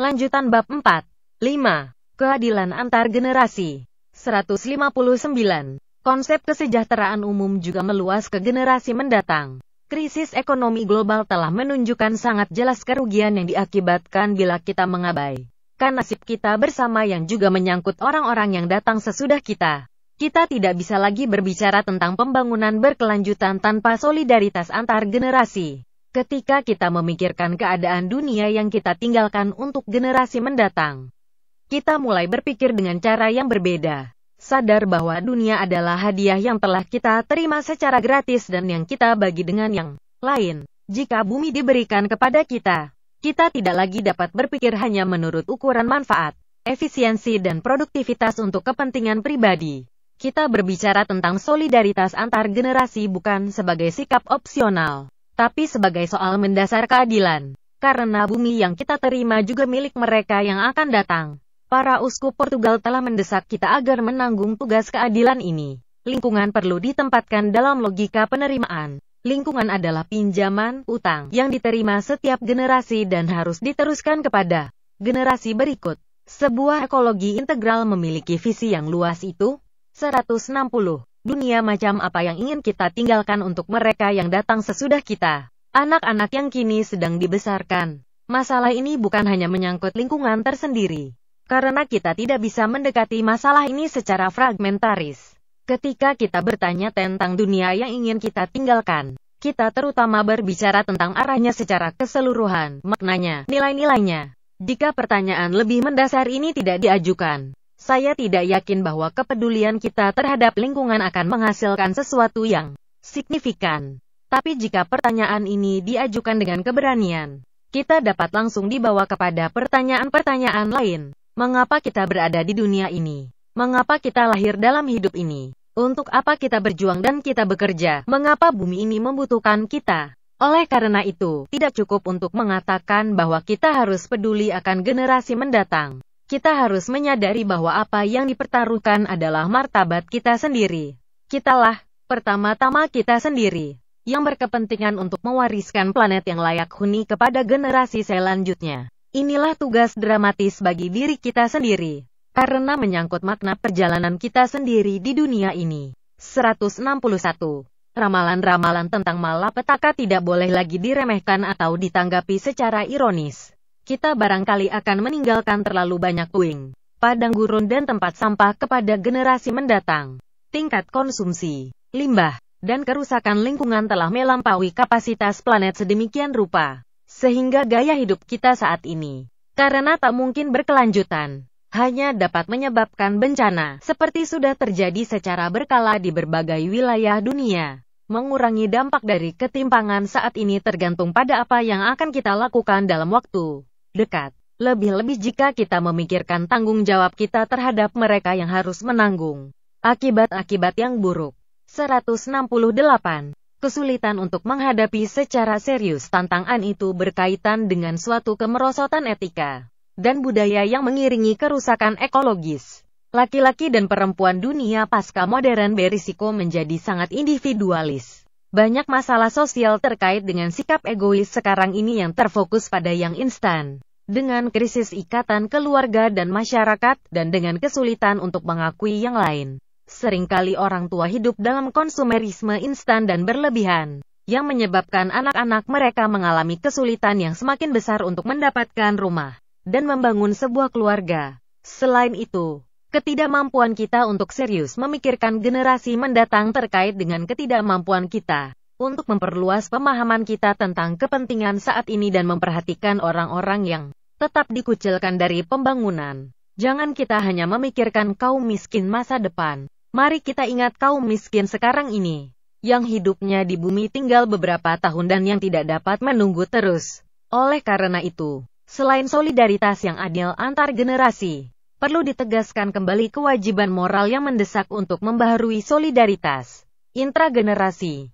Lanjutan bab 4. 5. Keadilan antar generasi. 159. Konsep kesejahteraan umum juga meluas ke generasi mendatang. Krisis ekonomi global telah menunjukkan sangat jelas kerugian yang diakibatkan bila kita mengabaikan nasib kita bersama yang juga menyangkut orang-orang yang datang sesudah kita. Kita tidak bisa lagi berbicara tentang pembangunan berkelanjutan tanpa solidaritas antar generasi ketika kita memikirkan keadaan dunia yang kita tinggalkan untuk generasi mendatang. Kita mulai berpikir dengan cara yang berbeda. Sadar bahwa dunia adalah hadiah yang telah kita terima secara gratis dan yang kita bagi dengan yang lain. Jika bumi diberikan kepada kita, kita tidak lagi dapat berpikir hanya menurut ukuran manfaat, efisiensi dan produktivitas untuk kepentingan pribadi. Kita berbicara tentang solidaritas antar generasi bukan sebagai sikap opsional tapi sebagai soal mendasar keadilan. Karena bumi yang kita terima juga milik mereka yang akan datang. Para uskup Portugal telah mendesak kita agar menanggung tugas keadilan ini. Lingkungan perlu ditempatkan dalam logika penerimaan. Lingkungan adalah pinjaman, utang, yang diterima setiap generasi dan harus diteruskan kepada generasi berikut. Sebuah ekologi integral memiliki visi yang luas itu, 160 dunia macam apa yang ingin kita tinggalkan untuk mereka yang datang sesudah kita. Anak-anak yang kini sedang dibesarkan. Masalah ini bukan hanya menyangkut lingkungan tersendiri. Karena kita tidak bisa mendekati masalah ini secara fragmentaris. Ketika kita bertanya tentang dunia yang ingin kita tinggalkan, kita terutama berbicara tentang arahnya secara keseluruhan, maknanya, nilai-nilainya. Jika pertanyaan lebih mendasar ini tidak diajukan, saya tidak yakin bahwa kepedulian kita terhadap lingkungan akan menghasilkan sesuatu yang signifikan. Tapi jika pertanyaan ini diajukan dengan keberanian, kita dapat langsung dibawa kepada pertanyaan-pertanyaan lain. Mengapa kita berada di dunia ini? Mengapa kita lahir dalam hidup ini? Untuk apa kita berjuang dan kita bekerja? Mengapa bumi ini membutuhkan kita? Oleh karena itu, tidak cukup untuk mengatakan bahwa kita harus peduli akan generasi mendatang. Kita harus menyadari bahwa apa yang dipertaruhkan adalah martabat kita sendiri. Kitalah, pertama-tama kita sendiri, yang berkepentingan untuk mewariskan planet yang layak huni kepada generasi selanjutnya. Inilah tugas dramatis bagi diri kita sendiri, karena menyangkut makna perjalanan kita sendiri di dunia ini. 161. Ramalan-ramalan tentang malapetaka tidak boleh lagi diremehkan atau ditanggapi secara ironis kita barangkali akan meninggalkan terlalu banyak puing, padang gurun dan tempat sampah kepada generasi mendatang. Tingkat konsumsi, limbah, dan kerusakan lingkungan telah melampaui kapasitas planet sedemikian rupa, sehingga gaya hidup kita saat ini, karena tak mungkin berkelanjutan, hanya dapat menyebabkan bencana, seperti sudah terjadi secara berkala di berbagai wilayah dunia mengurangi dampak dari ketimpangan saat ini tergantung pada apa yang akan kita lakukan dalam waktu dekat. Lebih-lebih jika kita memikirkan tanggung jawab kita terhadap mereka yang harus menanggung akibat-akibat yang buruk. 168. Kesulitan untuk menghadapi secara serius tantangan itu berkaitan dengan suatu kemerosotan etika dan budaya yang mengiringi kerusakan ekologis. Laki-laki dan perempuan dunia pasca modern berisiko menjadi sangat individualis. Banyak masalah sosial terkait dengan sikap egois sekarang ini yang terfokus pada yang instan. Dengan krisis ikatan keluarga dan masyarakat, dan dengan kesulitan untuk mengakui yang lain. Seringkali orang tua hidup dalam konsumerisme instan dan berlebihan yang menyebabkan anak-anak mereka mengalami kesulitan yang semakin besar untuk mendapatkan rumah dan membangun sebuah keluarga. Selain itu, Ketidakmampuan kita untuk serius memikirkan generasi mendatang terkait dengan ketidakmampuan kita untuk memperluas pemahaman kita tentang kepentingan saat ini dan memperhatikan orang-orang yang tetap dikucilkan dari pembangunan. Jangan kita hanya memikirkan kaum miskin masa depan. Mari kita ingat kaum miskin sekarang ini, yang hidupnya di bumi tinggal beberapa tahun dan yang tidak dapat menunggu terus. Oleh karena itu, selain solidaritas yang adil antar generasi, perlu ditegaskan kembali kewajiban moral yang mendesak untuk membaharui solidaritas intragenerasi.